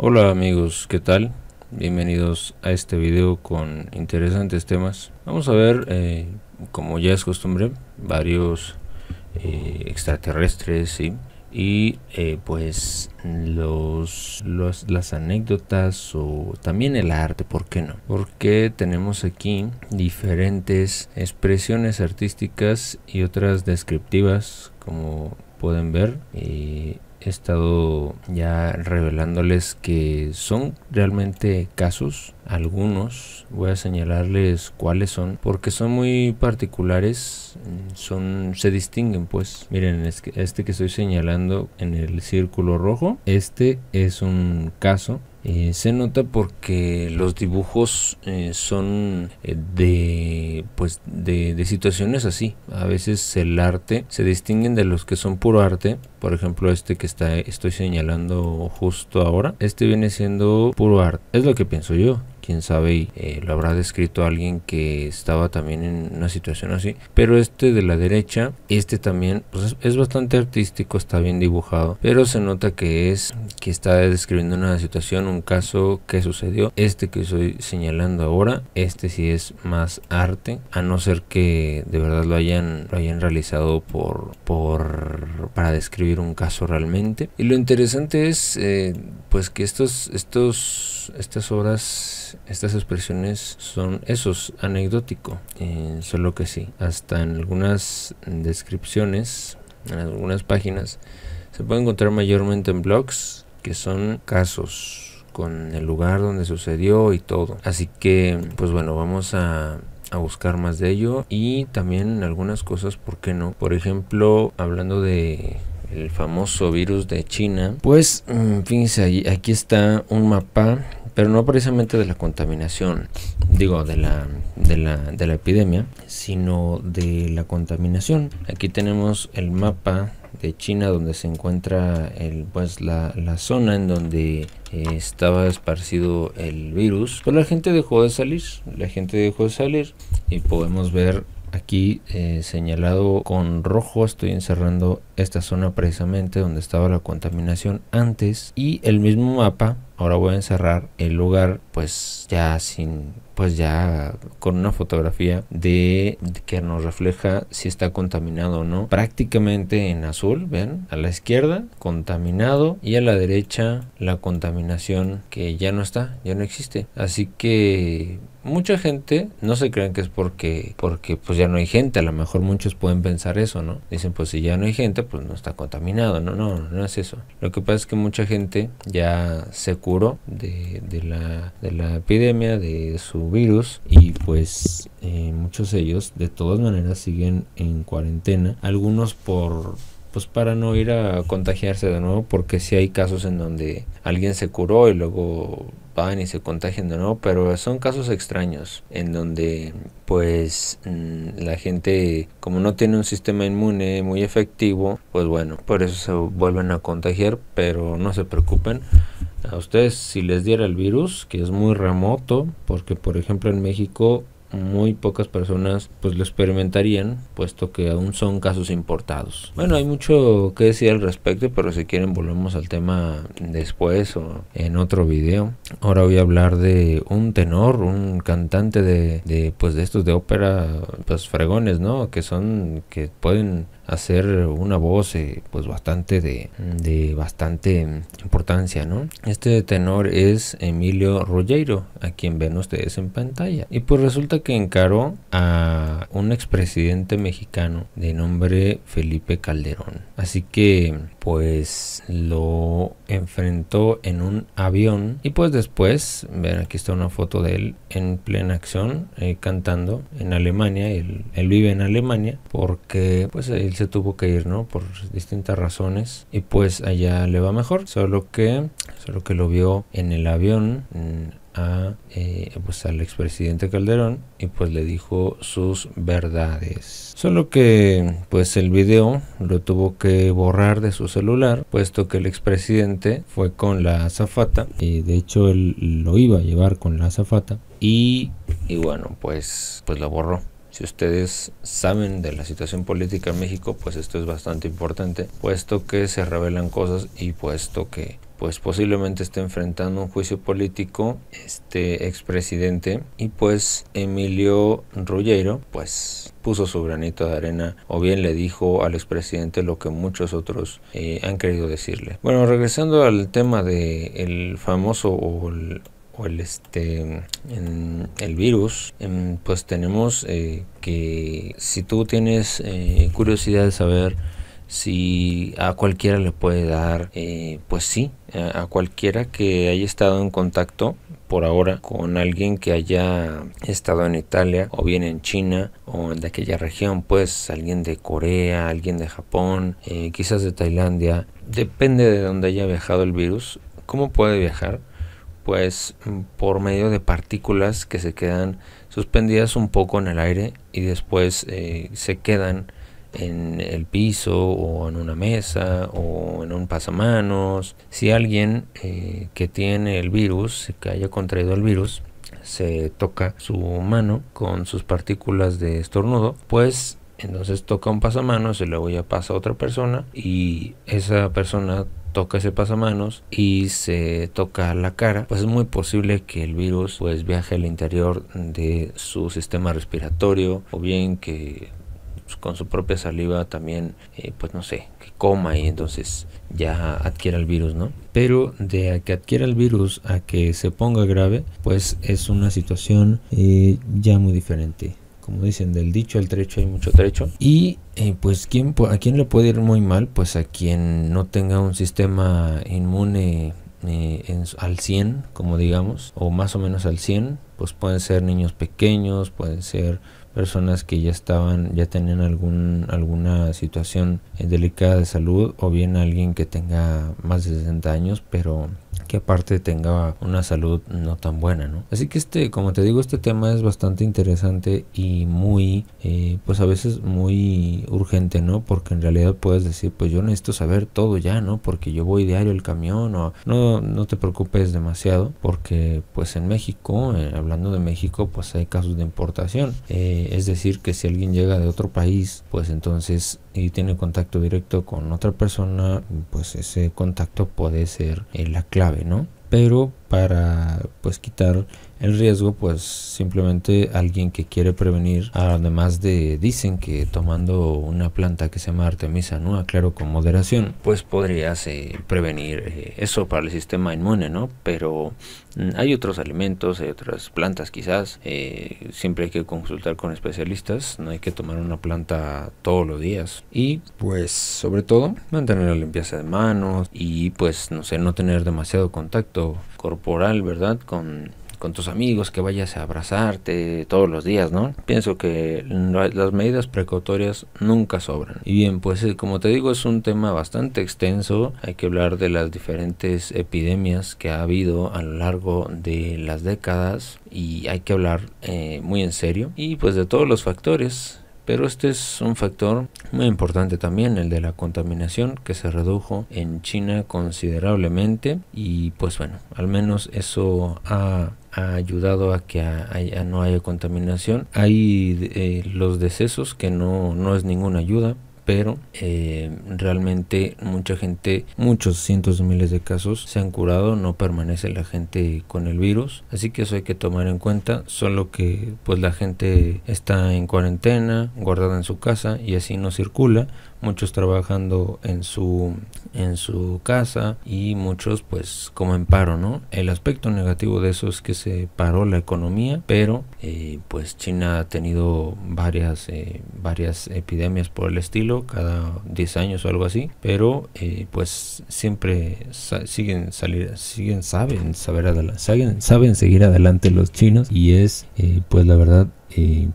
Hola amigos, ¿qué tal? Bienvenidos a este video con interesantes temas. Vamos a ver, eh, como ya es costumbre, varios eh, extraterrestres, Y eh, pues los, las anécdotas o también el arte, ¿por qué no? Porque tenemos aquí diferentes expresiones artísticas y otras descriptivas, como pueden ver he estado ya revelándoles que son realmente casos, algunos, voy a señalarles cuáles son, porque son muy particulares, son, se distinguen pues. Miren, es este que estoy señalando en el círculo rojo, este es un caso eh, se nota porque los dibujos eh, son eh, de pues de, de, situaciones así a veces el arte se distinguen de los que son puro arte por ejemplo este que está estoy señalando justo ahora este viene siendo puro arte es lo que pienso yo quién sabe y eh, lo habrá descrito alguien que estaba también en una situación así. Pero este de la derecha, este también pues, es, bastante artístico, está bien dibujado, pero se nota que es que está describiendo una situación, un caso que sucedió. Este que estoy señalando ahora, este sí es más arte, a no ser que de verdad lo hayan, lo hayan realizado por, por para describir un caso realmente. Y lo interesante es eh, pues que estos, estos, estas obras estas expresiones son esos, anecdótico, eh, solo que sí, hasta en algunas descripciones, en algunas páginas, se puede encontrar mayormente en blogs que son casos con el lugar donde sucedió y todo. Así que, pues bueno, vamos a a buscar más de ello y también algunas cosas, ¿por qué no? Por ejemplo, hablando de el famoso virus de China, pues mm, fíjense, aquí está un mapa, pero no precisamente de la contaminación, digo, de la, de la, de la epidemia, sino de la contaminación. Aquí tenemos el mapa de China donde se encuentra el, pues, la, la zona en donde eh, estaba esparcido el virus pues la gente dejó de salir la gente dejó de salir y podemos ver aquí eh, señalado con rojo estoy encerrando esta zona precisamente donde estaba la contaminación antes y el mismo mapa ahora voy a encerrar el lugar pues ya sin pues ya con una fotografía de, que nos refleja si está contaminado o no prácticamente en azul ven a la izquierda contaminado y a la derecha la contaminación que ya no está ya no existe así que mucha gente no se crean que es porque porque pues ya no hay gente a lo mejor muchos pueden pensar eso no dicen pues si ya no hay gente pues no está contaminado, no, no, no es eso. Lo que pasa es que mucha gente ya se curó de, de, la, de la, epidemia, de su virus y pues eh, muchos de ellos de todas maneras siguen en cuarentena, algunos por pues para no ir a contagiarse de nuevo, porque si hay casos en donde alguien se curó y luego van y se contagian de nuevo, pero son casos extraños en donde pues mm, la gente como no tiene un sistema inmune muy efectivo, pues bueno, por eso se vuelven a contagiar, pero no se preocupen. A ustedes si les diera el virus, que es muy remoto, porque por ejemplo en México muy pocas personas pues lo experimentarían, puesto que aún son casos importados. Bueno, hay mucho que decir al respecto, pero si quieren volvemos al tema después o en otro video. Ahora voy a hablar de un tenor, un cantante de, pues de estos de ópera, pues fregones, ¿no? Que son, que pueden hacer una voz eh, pues bastante de, de, bastante importancia, ¿no? Este tenor es Emilio Rollero, a quien ven ustedes en pantalla. Y pues resulta que encaró a un expresidente mexicano de nombre Felipe Calderón. Así que pues lo enfrentó en un avión y pues después, ven aquí está una foto de él en plena acción eh, cantando en Alemania, él, él, vive en Alemania porque pues él se tuvo que ir, ¿no? Por distintas razones y pues allá le va mejor, solo que, solo que lo vio en el avión a, eh, pues al expresidente Calderón y pues le dijo sus verdades. Solo que pues el video lo tuvo que borrar de su celular puesto que el expresidente fue con la azafata y de hecho él lo iba a llevar con la azafata y, y bueno pues, pues lo borró. Si ustedes saben de la situación política en México, pues esto es bastante importante, puesto que se revelan cosas y puesto que pues posiblemente esté enfrentando un juicio político este expresidente y pues Emilio Rullero pues puso su granito de arena o bien le dijo al expresidente lo que muchos otros eh, han querido decirle. Bueno, regresando al tema del el famoso o el, este en, el virus em, pues tenemos eh, que si tú tienes eh, curiosidad de saber si a cualquiera le puede dar, eh, pues sí, a, cualquiera que haya estado en contacto por ahora con alguien que haya estado en Italia o bien en China o de aquella región, pues alguien de Corea, alguien de Japón, eh, quizás de Tailandia, depende de dónde haya viajado el virus. ¿Cómo puede viajar? Pues mm, por medio de partículas que se quedan suspendidas un poco en el aire y después eh, se quedan en el piso o en una mesa o en un pasamanos. Si alguien eh, que tiene el virus, que haya contraído el virus, se toca su mano con sus partículas de estornudo, pues entonces toca un pasamanos y luego ya pasa a otra persona y esa persona toca ese pasamanos y se toca la cara, pues es muy posible que el virus pues viaje al interior de su sistema respiratorio o bien que pues, con su propia saliva también, eh, pues no sé, que coma y entonces ya adquiera el virus, ¿no? Pero de que adquiera el virus a que se ponga grave, pues es una situación eh, ya muy diferente como dicen, del dicho al trecho hay mucho trecho. Y eh, pues ¿quién, ¿a quién le puede ir muy mal? Pues a quien no tenga un sistema inmune al 100, como digamos, o más o menos al 100, pues pueden ser niños pequeños, pueden ser personas que ya estaban, ya tenían algún, alguna situación eh, delicada de salud o bien alguien que tenga más de 60 años, pero que aparte tenga una salud no tan buena, ¿no? Así que este, como te digo, este tema es bastante interesante y muy, eh, pues a veces muy urgente, ¿no? Porque en realidad puedes decir, pues yo necesito saber todo ya, ¿no? Porque yo voy diario el camión o no, no te preocupes demasiado porque pues en México, eh, hablando de México, pues hay casos de importación. Eh, es decir, que si alguien llega de otro país, pues entonces y tiene contacto directo con otra persona, pues ese contacto puede ser eh, la clave, ¿no? Pero para pues quitar el riesgo pues simplemente alguien que quiere prevenir además de dicen que tomando una planta que se llama artemisa no claro con moderación pues podrías eh, prevenir eh, eso para el sistema inmune no pero mm, hay otros alimentos hay otras plantas quizás eh, siempre hay que consultar con especialistas no hay que tomar una planta todos los días y pues sobre todo mantener la limpieza de manos y pues no sé no tener demasiado contacto corporal, ¿verdad? Con, con tus amigos, que vayas a abrazarte todos los días, ¿no? Pienso que las medidas precautorias nunca sobran. Y bien, pues eh, como te digo, es un tema bastante extenso. Hay que hablar de las diferentes epidemias que ha habido a lo largo de las décadas y hay que hablar eh, muy en serio. Y pues de todos los factores pero este es un factor muy importante también, el de la contaminación, que se redujo en China considerablemente. Y pues bueno, al menos eso ha ayudado a que no haya contaminación. Hay eh, los decesos que no, no es ninguna ayuda pero eh, realmente mucha gente, muchos cientos de miles de casos se han curado, no permanece la gente con el virus, así que eso hay que tomar en cuenta, solo que pues la gente está en cuarentena, guardada en su casa y así no circula, muchos trabajando en su, en su casa y muchos pues como en paro, ¿no? El aspecto negativo de eso es que se paró la economía, pero eh, pues China ha tenido varias, eh, varias epidemias por el estilo, cada 10 años o algo así, pero eh, pues siempre siguen salir, siguen, saben, saber saben seguir adelante los chinos y es pues la verdad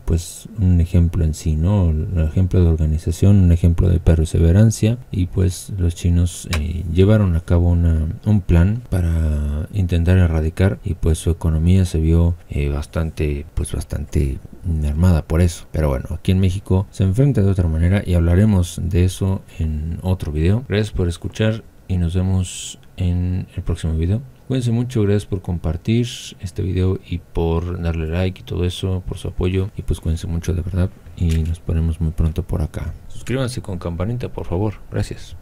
pues un ejemplo en sí, ¿no? Un ejemplo de organización, un ejemplo de perseverancia y pues los chinos eh, llevaron a cabo una, un plan para intentar erradicar y pues su economía se vio eh, bastante, pues bastante armada por eso. Pero bueno, aquí en México se enfrenta de otra manera y hablaremos de eso en otro video. Gracias por escuchar y nos vemos en el próximo video. Cuídense mucho, gracias por compartir este video y por darle like y todo eso, por su apoyo. Y pues cuídense mucho de verdad y nos ponemos muy pronto por acá. Suscríbanse con campanita, por favor. Gracias.